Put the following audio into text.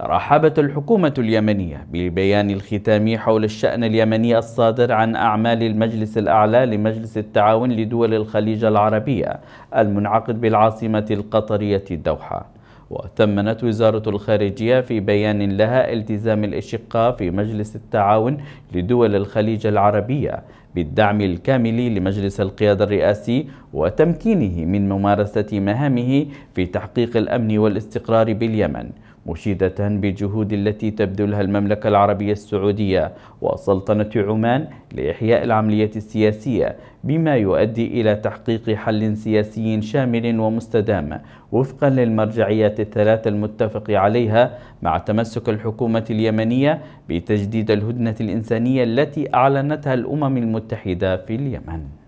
رحبت الحكومة اليمنية بالبيان الختامي حول الشأن اليمني الصادر عن أعمال المجلس الأعلى لمجلس التعاون لدول الخليج العربية المنعقد بالعاصمة القطرية الدوحة وتمنت وزارة الخارجية في بيان لها التزام الإشقاء في مجلس التعاون لدول الخليج العربية بالدعم الكامل لمجلس القيادة الرئاسي وتمكينه من ممارسة مهامه في تحقيق الأمن والاستقرار باليمن مشيدة بالجهود التي تبذلها المملكة العربية السعودية وسلطنة عمان لإحياء العملية السياسية بما يؤدي إلى تحقيق حل سياسي شامل ومستدام وفقا للمرجعيات الثلاثة المتفق عليها مع تمسك الحكومة اليمنية بتجديد الهدنة الإنسانية التي أعلنتها الأمم المتحدة في اليمن